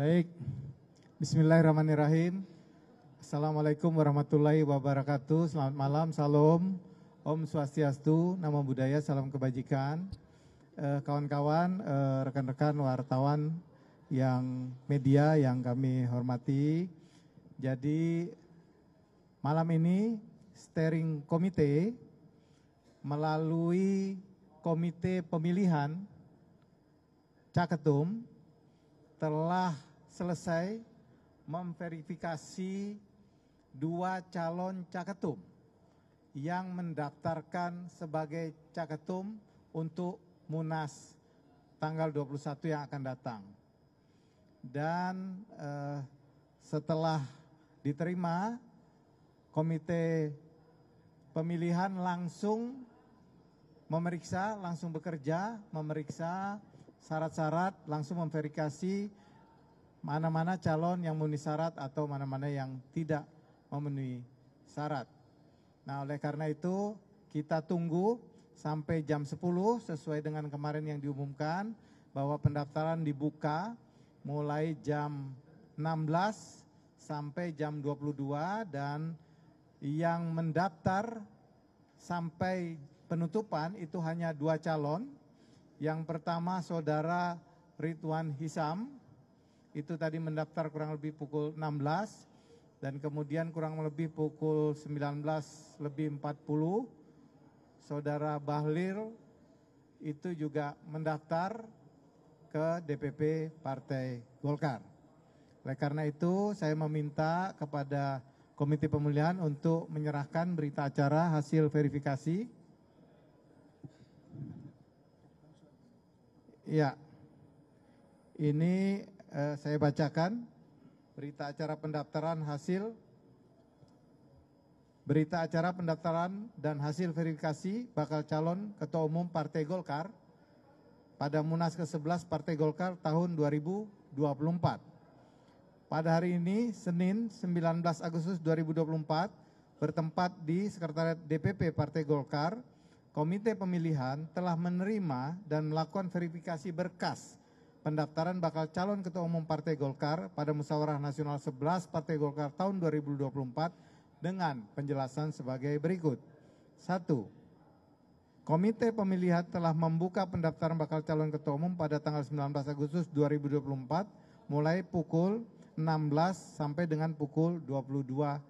Baik, Bismillahirrahmanirrahim. Assalamualaikum warahmatullahi wabarakatuh. Selamat malam, salam, Om Swastiastu, Nama Budaya, Salam Kebajikan. Eh, kawan-kawan, eh, rekan-rekan wartawan yang media yang kami hormati. Jadi malam ini steering komite melalui komite pemilihan Caketum telah selesai memverifikasi dua calon caketum yang mendaftarkan sebagai caketum untuk Munas tanggal 21 yang akan datang. Dan eh, setelah diterima, komite pemilihan langsung memeriksa, langsung bekerja, memeriksa syarat-syarat, langsung memverifikasi mana-mana calon yang memenuhi syarat atau mana-mana yang tidak memenuhi syarat. Nah, oleh karena itu kita tunggu sampai jam 10 sesuai dengan kemarin yang diumumkan bahwa pendaftaran dibuka mulai jam 16 sampai jam 22 dan yang mendaftar sampai penutupan itu hanya dua calon. Yang pertama saudara Ridwan Hisam itu tadi mendaftar kurang lebih pukul 16 dan kemudian kurang lebih pukul 19 lebih 40 saudara Bahlil itu juga mendaftar ke DPP Partai Golkar. Oleh karena itu saya meminta kepada Komite Pemulihan untuk menyerahkan berita acara hasil verifikasi. Ya, ini eh, saya bacakan berita acara pendaftaran hasil berita acara pendaftaran dan hasil verifikasi bakal calon Ketua Umum Partai Golkar pada Munas ke-11 Partai Golkar tahun 2024. Pada hari ini, Senin 19 Agustus 2024, bertempat di Sekretariat DPP Partai Golkar, Komite Pemilihan telah menerima dan melakukan verifikasi berkas pendaftaran bakal calon Ketua Umum Partai Golkar pada Musyawarah Nasional 11 Partai Golkar tahun 2024 dengan penjelasan sebagai berikut. 1. Komite pemilihan telah membuka pendaftaran bakal calon Ketua Umum pada tanggal 19 Agustus 2024 mulai pukul 16 sampai dengan pukul 22.00.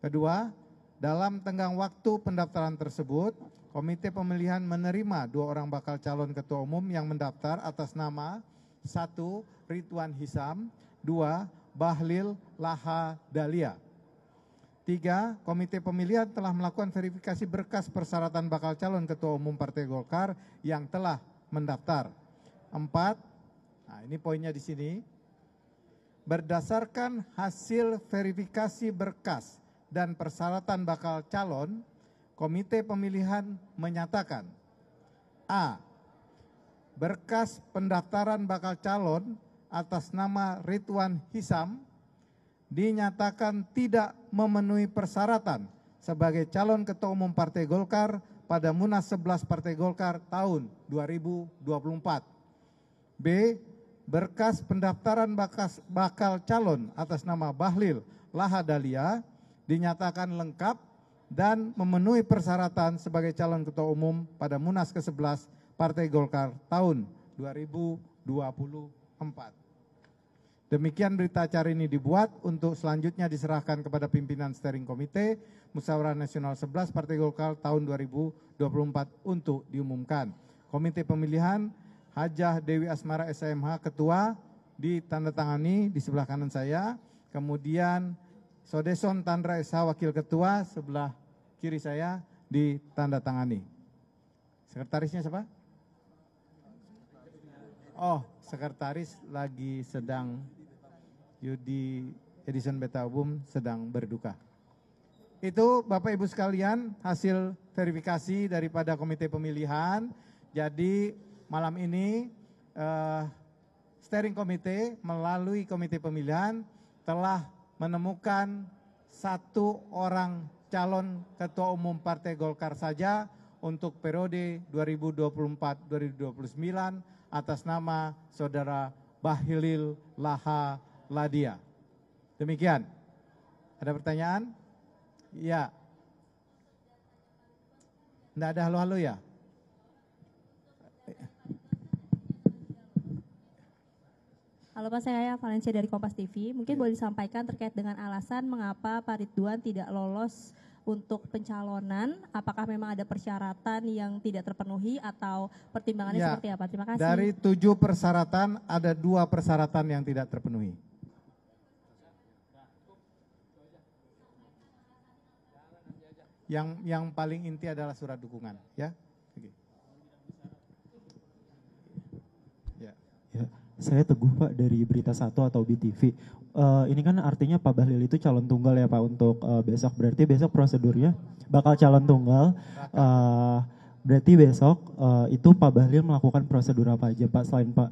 Kedua, dalam tenggang waktu pendaftaran tersebut, Komite Pemilihan menerima dua orang bakal calon ketua umum yang mendaftar atas nama satu Ridwan Hisam, dua Bahlil Laha Dalia. Tiga, Komite Pemilihan telah melakukan verifikasi berkas persyaratan bakal calon ketua umum Partai Golkar yang telah mendaftar. Empat, nah ini poinnya di sini. Berdasarkan hasil verifikasi berkas dan persyaratan bakal calon, Komite Pemilihan menyatakan A. Berkas pendaftaran bakal calon atas nama Ridwan Hisam dinyatakan tidak memenuhi persyaratan sebagai calon ketua umum Partai Golkar pada Munas 11 Partai Golkar tahun 2024. B. Berkas pendaftaran bakas, bakal calon atas nama Bahlil Lahadalia dinyatakan lengkap dan memenuhi persyaratan sebagai calon ketua umum pada Munas ke-11 Partai Golkar tahun 2024. Demikian berita acara ini dibuat untuk selanjutnya diserahkan kepada pimpinan steering komite Musyawarah Nasional 11 Partai Golkar tahun 2024 untuk diumumkan. Komite pemilihan Hajah Dewi Asmara SMH Ketua ditandatangani di sebelah kanan saya, kemudian Sodeson Tandra SH Wakil Ketua sebelah kiri saya ditandatangani. Sekretarisnya siapa? Oh, sekretaris lagi sedang Yudi Edison Betabum sedang berduka. Itu Bapak Ibu sekalian hasil verifikasi daripada komite pemilihan. Jadi malam ini uh, steering komite melalui komite pemilihan telah menemukan satu orang calon Ketua Umum Partai Golkar saja untuk periode 2024-2029 atas nama Saudara Bahilil Laha Ladia. Demikian. Ada pertanyaan? Ya. Tidak ada halu-halu ya? Halo Pak, saya Valencia dari Kompas TV. Mungkin ya. boleh disampaikan terkait dengan alasan mengapa Pak Ridwan tidak lolos untuk pencalonan? Apakah memang ada persyaratan yang tidak terpenuhi atau pertimbangannya ya, seperti apa? Terima kasih. Dari tujuh persyaratan, ada dua persyaratan yang tidak terpenuhi. Yang yang paling inti adalah surat dukungan, ya. Saya Teguh Pak dari Berita Satu atau BTV. Uh, eh, ini kan artinya Pak Bahlil itu calon tunggal ya Pak untuk uh, besok. Berarti besok prosedurnya bakal calon tunggal. Uh, berarti besok uh, itu Pak Bahlil melakukan prosedur apa aja Pak selain Pak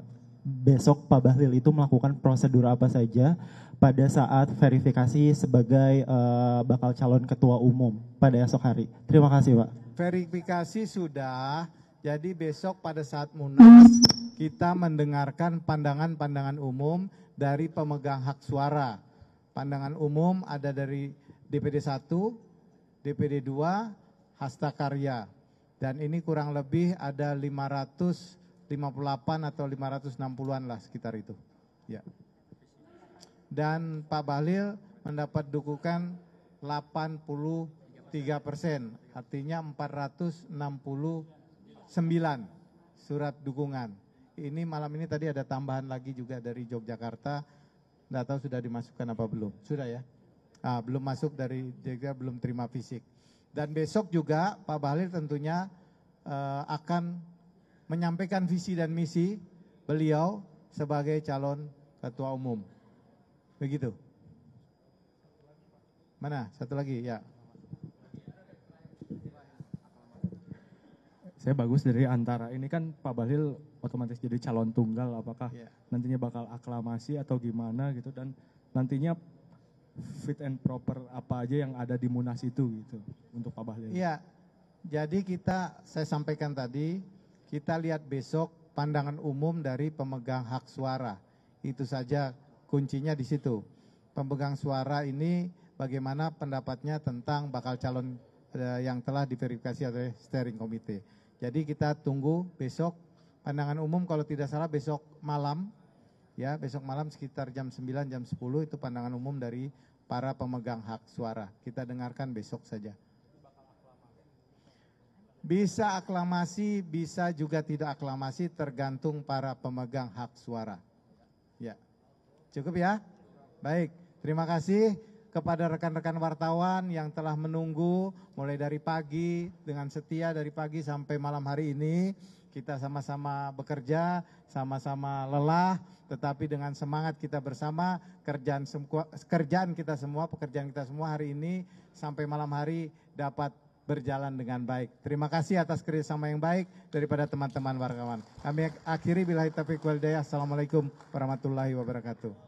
besok Pak Bahlil itu melakukan prosedur apa saja pada saat verifikasi sebagai uh, bakal calon ketua umum pada esok hari. Terima kasih Pak. Verifikasi sudah, jadi besok pada saat munas kita mendengarkan pandangan-pandangan umum dari pemegang hak suara. Pandangan umum ada dari DPD 1, DPD 2, Hasta Karya. Dan ini kurang lebih ada 558 atau 560-an lah sekitar itu. Ya. Dan Pak Bahlil mendapat dukungan 83 persen, artinya 469 surat dukungan ini malam ini tadi ada tambahan lagi juga dari Yogyakarta. Tidak tahu sudah dimasukkan apa belum. Sudah ya? Ah, belum masuk dari Jogja, belum terima fisik. Dan besok juga Pak Bahlil tentunya uh, akan menyampaikan visi dan misi beliau sebagai calon ketua umum. Begitu. Mana? Satu lagi, ya. Saya bagus dari antara. Ini kan Pak Bahlil otomatis jadi calon tunggal apakah yeah. nantinya bakal aklamasi atau gimana gitu dan nantinya fit and proper apa aja yang ada di Munas itu gitu untuk Pak Bahlil. Iya. Jadi kita saya sampaikan tadi kita lihat besok pandangan umum dari pemegang hak suara. Itu saja kuncinya di situ. Pemegang suara ini bagaimana pendapatnya tentang bakal calon eh, yang telah diverifikasi oleh steering committee. Jadi kita tunggu besok pandangan umum kalau tidak salah besok malam ya besok malam sekitar jam 9 jam 10 itu pandangan umum dari para pemegang hak suara. Kita dengarkan besok saja. Bisa aklamasi, bisa juga tidak aklamasi tergantung para pemegang hak suara. Ya. Cukup ya? Baik. Terima kasih kepada rekan-rekan wartawan yang telah menunggu mulai dari pagi dengan setia dari pagi sampai malam hari ini kita sama-sama bekerja, sama-sama lelah, tetapi dengan semangat kita bersama, kerjaan, kerjaan kita semua, pekerjaan kita semua hari ini sampai malam hari dapat berjalan dengan baik. Terima kasih atas kerjasama yang baik daripada teman-teman wartawan. Kami akhiri bila taufiq walidayah. Assalamualaikum warahmatullahi wabarakatuh.